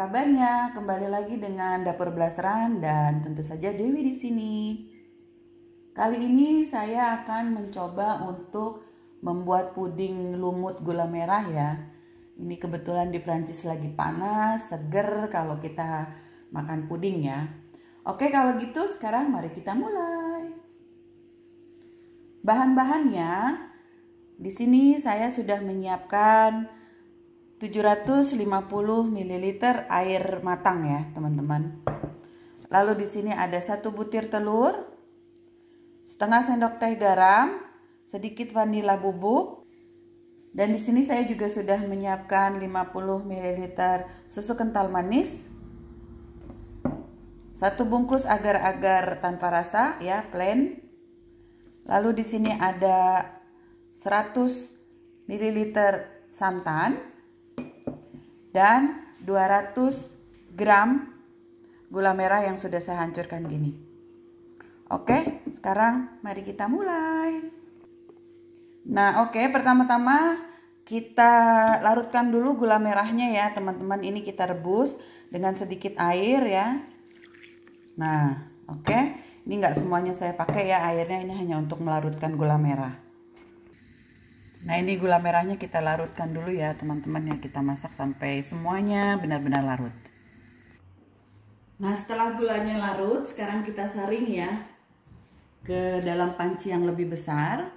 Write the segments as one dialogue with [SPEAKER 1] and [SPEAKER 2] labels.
[SPEAKER 1] kabarnya? Kembali lagi dengan Dapur Blasteran dan tentu saja Dewi di sini. Kali ini saya akan mencoba untuk membuat puding lumut gula merah ya. Ini kebetulan di Prancis lagi panas, seger kalau kita makan puding ya. Oke, kalau gitu sekarang mari kita mulai. Bahan-bahannya di sini saya sudah menyiapkan 750 ml air matang ya teman-teman lalu di sini ada satu butir telur setengah sendok teh garam sedikit vanila bubuk dan di sini saya juga sudah menyiapkan 50 ml susu kental manis satu bungkus agar-agar tanpa rasa ya plain lalu di sini ada 100 ml santan dan 200 gram gula merah yang sudah saya hancurkan gini. Oke, sekarang mari kita mulai. Nah, oke, pertama-tama kita larutkan dulu gula merahnya ya, teman-teman. Ini kita rebus dengan sedikit air ya. Nah, oke. Ini nggak semuanya saya pakai ya, airnya ini hanya untuk melarutkan gula merah. Nah ini gula merahnya kita larutkan dulu ya teman-teman ya kita masak sampai semuanya benar-benar larut. Nah setelah gulanya larut sekarang kita saring ya ke dalam panci yang lebih besar.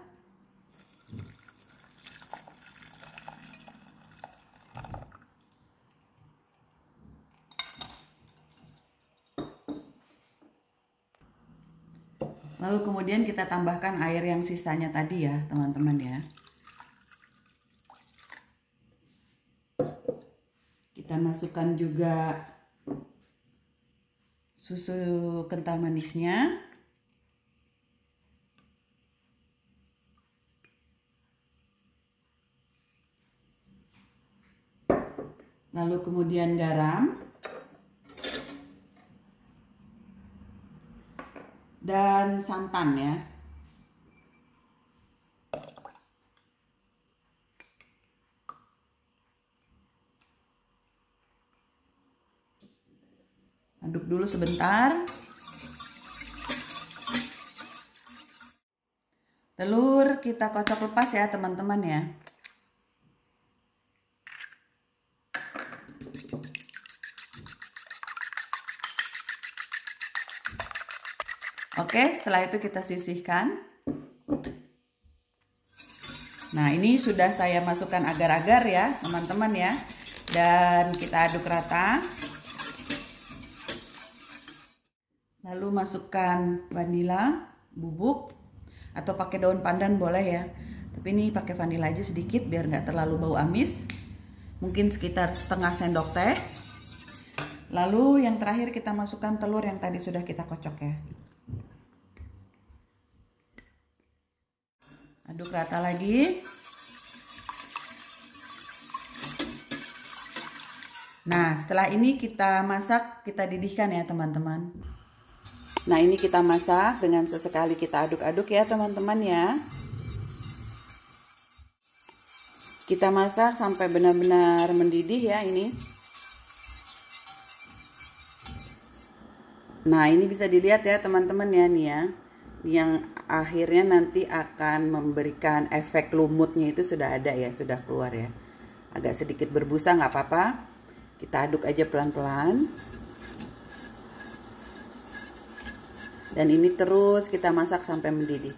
[SPEAKER 1] Lalu kemudian kita tambahkan air yang sisanya tadi ya teman-teman ya. kita masukkan juga susu kental manisnya lalu kemudian garam dan santan ya aduk dulu sebentar. Telur kita kocok lepas ya teman-teman ya. Oke, setelah itu kita sisihkan. Nah, ini sudah saya masukkan agar-agar ya, teman-teman ya. Dan kita aduk rata. Lalu masukkan vanila, bubuk, atau pakai daun pandan boleh ya. Tapi ini pakai vanila aja sedikit biar nggak terlalu bau amis. Mungkin sekitar setengah sendok teh. Lalu yang terakhir kita masukkan telur yang tadi sudah kita kocok ya. Aduk rata lagi. Nah, setelah ini kita masak, kita didihkan ya teman-teman. Nah ini kita masak dengan sesekali kita aduk-aduk ya teman-teman ya Kita masak sampai benar-benar mendidih ya ini Nah ini bisa dilihat ya teman-teman ya nih ya Yang akhirnya nanti akan memberikan efek lumutnya itu sudah ada ya sudah keluar ya Agak sedikit berbusa nggak apa-apa Kita aduk aja pelan-pelan dan ini terus kita masak sampai mendidih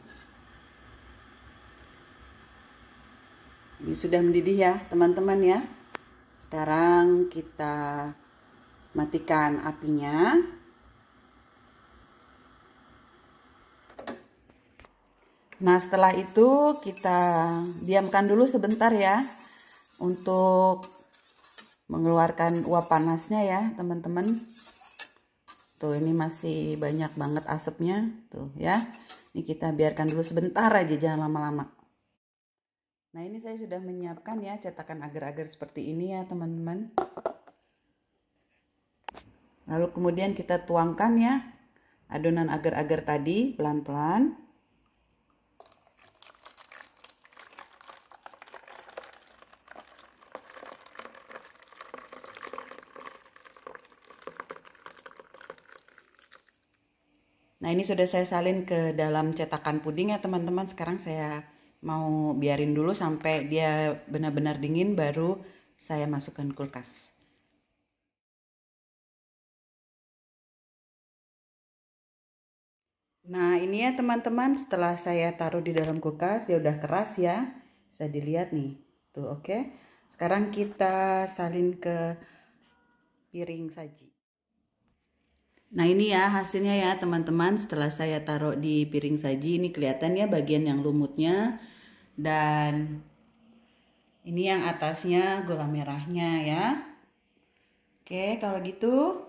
[SPEAKER 1] ini sudah mendidih ya teman-teman ya sekarang kita matikan apinya nah setelah itu kita diamkan dulu sebentar ya untuk mengeluarkan uap panasnya ya teman-teman Tuh ini masih banyak banget asapnya tuh ya. Ini kita biarkan dulu sebentar aja jangan lama-lama. Nah ini saya sudah menyiapkan ya cetakan agar-agar seperti ini ya teman-teman. Lalu kemudian kita tuangkan ya adonan agar-agar tadi pelan-pelan. Nah ini sudah saya salin ke dalam cetakan puding ya teman-teman. Sekarang saya mau biarin dulu sampai dia benar-benar dingin baru saya masukkan kulkas. Nah ini ya teman-teman setelah saya taruh di dalam kulkas ya udah keras ya bisa dilihat nih tuh oke okay. sekarang kita salin ke piring saji Nah ini ya hasilnya ya teman-teman setelah saya taruh di piring saji ini kelihatan ya bagian yang lumutnya dan ini yang atasnya gula merahnya ya. Oke kalau gitu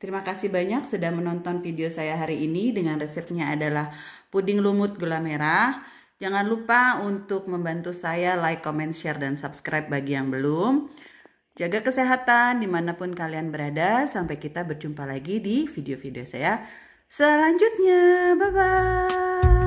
[SPEAKER 1] terima kasih banyak sudah menonton video saya hari ini dengan resepnya adalah puding lumut gula merah. Jangan lupa untuk membantu saya like, comment, share, dan subscribe bagi yang belum. Jaga kesehatan dimanapun kalian berada. Sampai kita berjumpa lagi di video-video saya selanjutnya. Bye-bye.